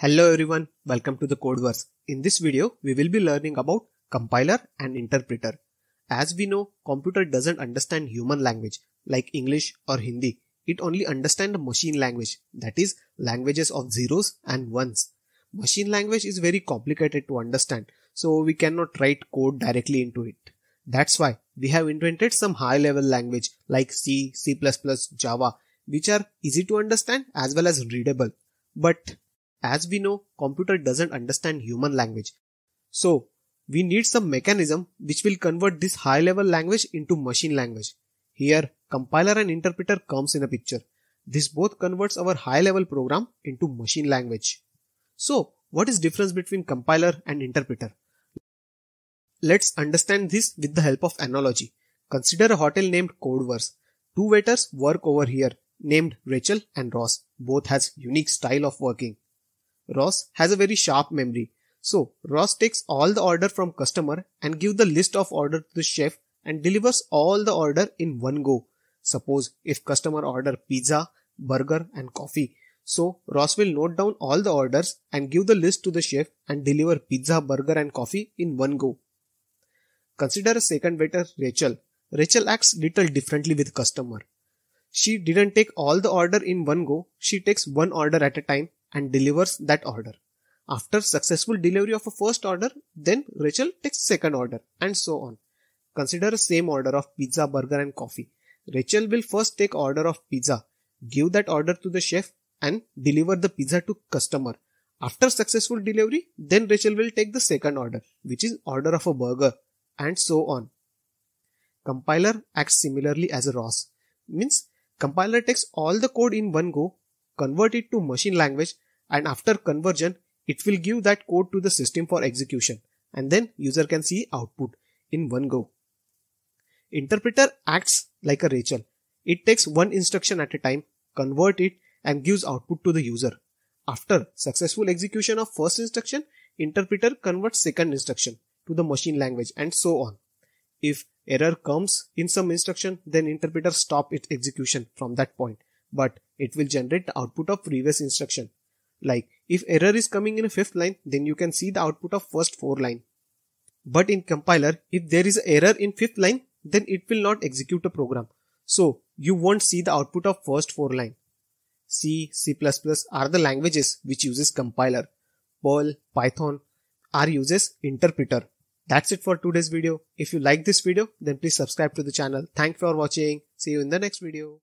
Hello everyone, welcome to the Codeverse. In this video, we will be learning about compiler and interpreter. As we know, computer doesn't understand human language like English or Hindi. It only understands machine language, that is languages of zeros and ones. Machine language is very complicated to understand, so we cannot write code directly into it. That's why we have invented some high level language like C, C++, Java, which are easy to understand as well as readable. But as we know, computer doesn't understand human language. So, we need some mechanism which will convert this high level language into machine language. Here, compiler and interpreter comes in a picture. This both converts our high level program into machine language. So, what is difference between compiler and interpreter? Let's understand this with the help of analogy. Consider a hotel named Codeverse. Two waiters work over here named Rachel and Ross. Both has unique style of working. Ross has a very sharp memory. So Ross takes all the order from customer and give the list of order to the chef and delivers all the order in one go. Suppose if customer order pizza, burger and coffee. So Ross will note down all the orders and give the list to the chef and deliver pizza, burger and coffee in one go. Consider a second waiter Rachel. Rachel acts little differently with customer. She didn't take all the order in one go. She takes one order at a time and delivers that order. After successful delivery of a first order, then Rachel takes second order and so on. Consider same order of pizza, burger and coffee. Rachel will first take order of pizza, give that order to the chef and deliver the pizza to customer. After successful delivery, then Rachel will take the second order, which is order of a burger and so on. Compiler acts similarly as a ROS. Means compiler takes all the code in one go convert it to machine language and after conversion it will give that code to the system for execution and then user can see output in one go. Interpreter acts like a Rachel. It takes one instruction at a time, convert it and gives output to the user. After successful execution of first instruction, interpreter converts second instruction to the machine language and so on. If error comes in some instruction, then interpreter stop its execution from that point. But it will generate the output of previous instruction. Like if error is coming in a fifth line, then you can see the output of first four line. But in compiler, if there is error in fifth line, then it will not execute a program. So you won't see the output of first four line. C, C++ are the languages which uses compiler. Perl, Python are uses interpreter. That's it for today's video. If you like this video, then please subscribe to the channel. Thank you for watching. See you in the next video.